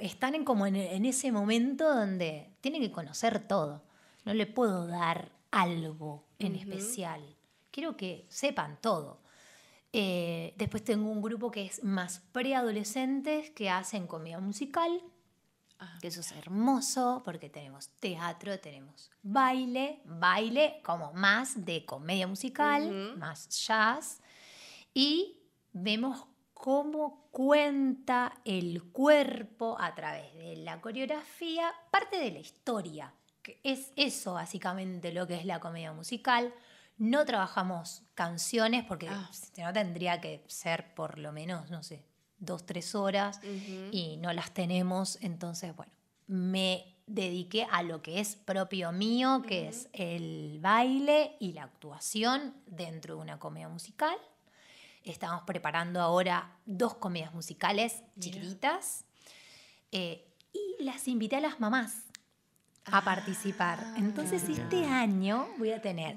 están en como en, ese momento donde tienen que conocer todo. No le puedo dar algo en especial. Quiero que sepan todo. Eh, después tengo un grupo que es más preadolescentes que hacen comedia musical, ah. que eso es hermoso porque tenemos teatro, tenemos baile, baile como más de comedia musical, más jazz, y vemos cómo cuenta el cuerpo a través de la coreografía parte de la historia. Que es eso básicamente lo que es la comedia musical. No trabajamos canciones porque ah. no tendría que ser por lo menos, no sé, dos, tres horas y no las tenemos. Entonces, bueno, me dediqué a lo que es propio mío, que es el baile y la actuación dentro de una comedia musical. Estamos preparando ahora dos comedias musicales chiquititas. Eh, y las invité a las mamás a ah, participar. Entonces este año voy a tener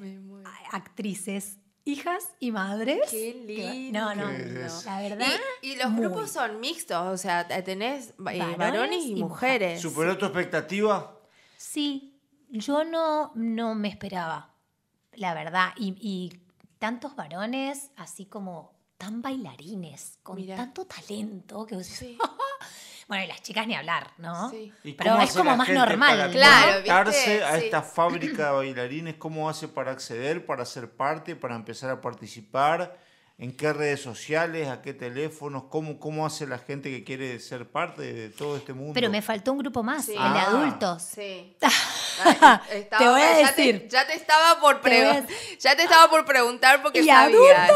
actrices hijas y madres. Qué lindo. No, no, La verdad. Y, los grupos son mixtos, o sea, tenés eh, varones, y, mujeres. ¿Superó tu expectativa? Sí, yo no, no me esperaba, la verdad. y tantos varones, así como tan bailarines, con tanto talento, que Bueno, y las chicas ni hablar, ¿no? Pero es como más normal, claro. a esta fábrica de bailarines, ¿cómo hace para acceder, para ser parte, para empezar a participar? ¿En qué redes sociales? ¿A qué teléfonos? ¿Cómo, ¿Cómo hace la gente que quiere ser parte de todo este mundo? Pero me faltó un grupo más, el de ah. adultos. te voy a decir. ya te estaba por preguntar. Ya te estaba por preguntar porque sabía.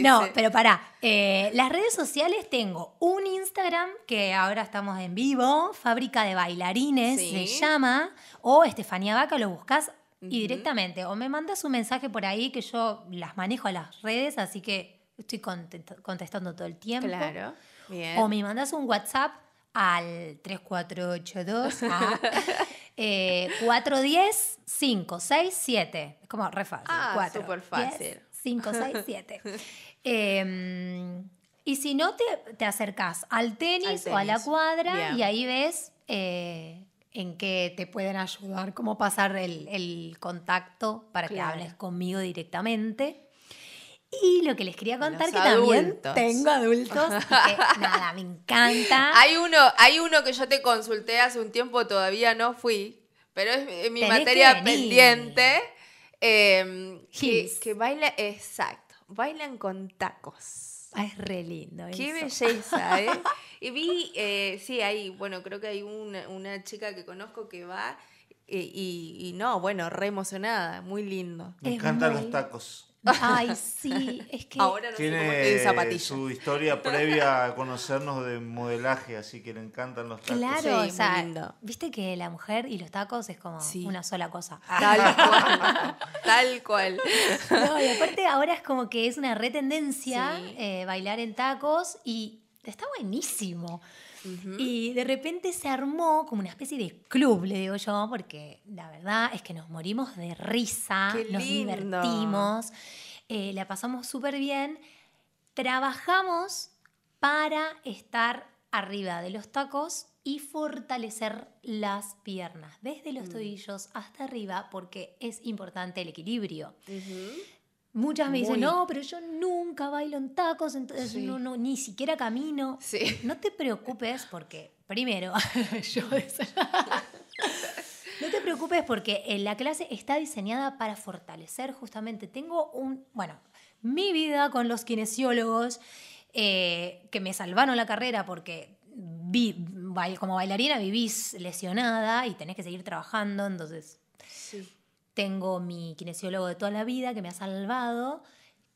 No, pero pará. Eh, las redes sociales tengo un Instagram que ahora estamos en vivo, Fábrica de Bailarines se llama, o Estefanía Vaca, lo buscas y directamente, o me mandas un mensaje por ahí que yo las manejo a las redes, así que estoy contestando todo el tiempo. Claro. O me mandas un WhatsApp al 3482. eh, 4, 10, 5, 6, 7. Es como re fácil. Ah, 4, súper fácil. 10, 5, 6, 7. eh, y si no, te, te acercás al tenis, o a la cuadra y ahí ves eh, en qué te pueden ayudar, cómo pasar el, el contacto para que hables conmigo directamente. Y lo que les quería contar que también tengo adultos nada, me encanta. Hay uno, hay uno que yo te consulté hace un tiempo, todavía no fui, pero es mi materia pendiente. Em, que, que, baila, exacto, bailan con tacos. Ah, es re lindo. Qué belleza, ¿eh? y vi, eh, sí, hay, bueno, creo que hay una, una chica que conozco que va y, no, bueno, re emocionada, muy lindo. Me encantan los tacos. Ay, sí, es que tiene su historia previa a conocernos de modelaje, así que le encantan los tacos. Claro, o sea, viste que la mujer y los tacos es como una sola cosa. Tal cual, tal cual. No, y aparte ahora es como que es una retendencia tendencia eh, bailar en tacos y está buenísimo. Y de repente se armó como una especie de club, le digo yo, porque la verdad es que nos morimos de risa, nos divertimos, eh, la pasamos súper bien, trabajamos para estar arriba de los tacos y fortalecer las piernas, desde los mm. tobillos hasta arriba, porque es importante el equilibrio. Muchas me dicen, no, pero yo nunca bailo en tacos, entonces no, no, ni siquiera camino. No te preocupes porque, primero, yo... no te preocupes porque eh, la clase está diseñada para fortalecer justamente. Tengo un, bueno, mi vida con los kinesiólogos, eh, que me salvaron la carrera porque vi, como bailarina vivís lesionada y tenés que seguir trabajando, entonces... Sí tengo mi kinesiólogo de toda la vida que me ha salvado,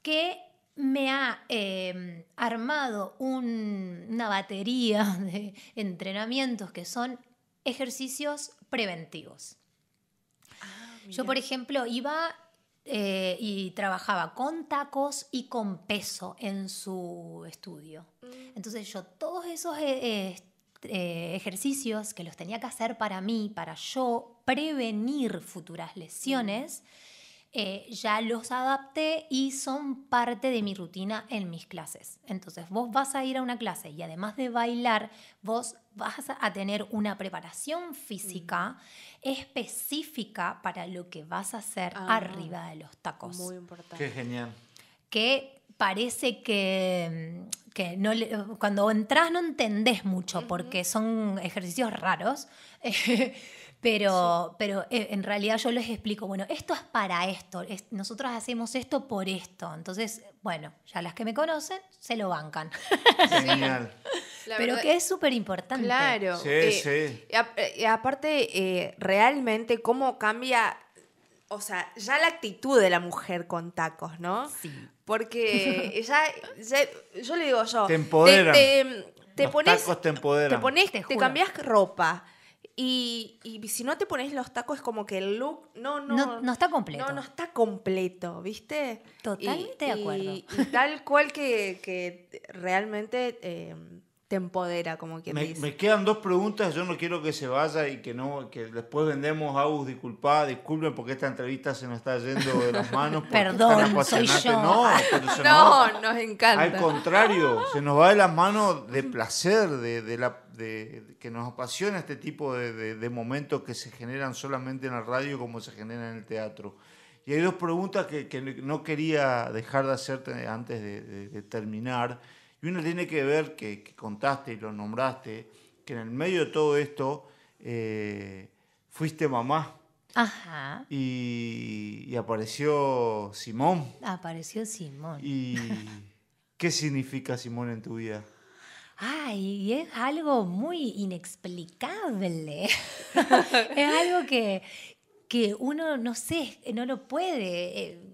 que me ha eh, armado una batería de entrenamientos que son ejercicios preventivos. Ah, yo, por ejemplo, iba eh, y trabajaba con tacos y con peso en su estudio. Mm. Entonces yo todos esos eh, eh, ejercicios que los tenía que hacer para mí, para yo prevenir futuras lesiones, eh, ya los adapté y son parte de mi rutina en mis clases. Entonces vos vas a ir a una clase y además de bailar, vos vas a tener una preparación física mm. específica para lo que vas a hacer ah, arriba de los tacos. Muy importante. Qué genial. Que parece que, mm, no cuando entras no entendés mucho porque son ejercicios raros. Pero, pero eh, en realidad yo les explico, bueno, esto es para esto, nosotros hacemos esto por esto. Entonces, bueno, ya las que me conocen se lo bancan. pero que es súper importante. Claro. Sí, eh, sí. Y, eh, aparte, realmente cómo cambia, o sea, ya la actitud de la mujer con tacos, ¿no? Sí. Porque ya, yo le digo yo. Te Te, te pones, Te cambias ropa. Y, si no te pones los tacos, es como que el look no, no, está completo. No, no está completo, ¿viste? Totalmente de acuerdo. tal cual que, realmente eh, empodera, como quien me, dice. Me quedan dos preguntas, yo no quiero que se vaya y que no, que después vendemos Agus, disculpa, disculpen porque esta entrevista se nos está yendo de las manos. Perdón, soy yo. No, no, nos, encanta. Al contrario, se nos va de las manos de placer, de, de la, de, que nos apasiona este tipo de, momentos que se generan solamente en la radio como se generan en el teatro. Y hay dos preguntas que, que no quería dejar de hacerte antes de terminar y uno tiene que ver, que, contaste y lo nombraste, que en el medio de todo esto eh, fuiste mamá. Ajá. Y, apareció Simón. Apareció Simón. ¿Y qué significa Simón en tu vida? Ay, es algo muy inexplicable. es algo que, que uno, no sé, no lo puede eh,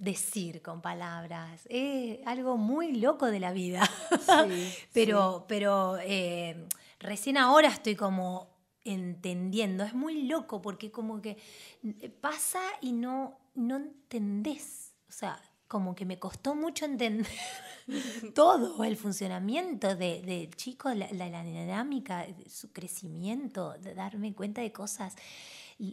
decir con palabras. Es algo muy loco de la vida. pero pero eh, recién ahora estoy como entendiendo. Es muy loco porque como que pasa y no, no entendés. O sea, como que me costó mucho entender todo el funcionamiento de, chico, la, dinámica, su crecimiento, de darme cuenta de cosas,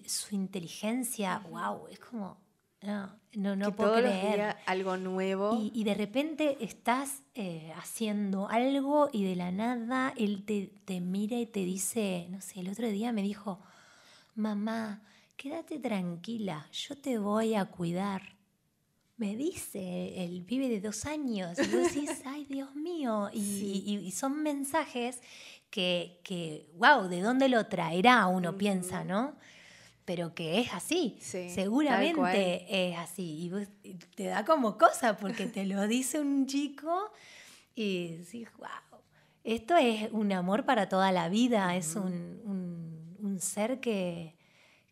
su inteligencia, wow, es como no, no, no puedo todos creer. algo nuevo. Y, y, de repente estás eh, haciendo algo y de la nada él te, mira y te dice, no sé, el otro día me dijo, mamá, quédate tranquila, yo te voy a cuidar me dice él vive de dos años. Y vos decís, ay, Dios mío. Y, y, son mensajes que, que, wow, ¿de dónde lo traerá? Uno piensa, ¿no? pero que es así. Seguramente es así. Y te da como cosa porque te lo dice un chico y decís, wow, esto es un amor para toda la vida, es un, ser que,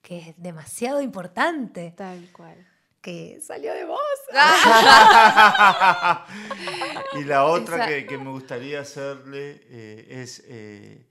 es demasiado importante. Tal cual. Que salió de vos. y la otra que, me gustaría hacerle eh, es... Eh,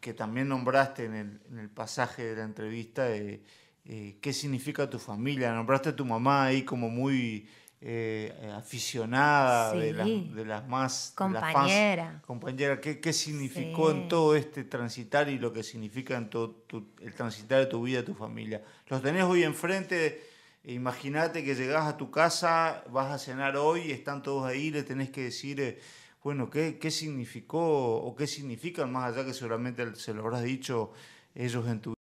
que también nombraste en el, pasaje de la entrevista, de eh, qué significa tu familia. Nombraste a tu mamá ahí como muy eh, aficionada, de, las más... Compañera. compañera, ¿qué, significó en todo este transitar y lo que significa en todo el transitar de tu vida, tu familia? Los tenés hoy enfrente. E Imagínate que llegás a tu casa, vas a cenar hoy, están todos ahí, le tenés que decir eh, bueno, ¿qué, qué significó o qué significan, más allá que seguramente se lo habrás dicho ellos en tu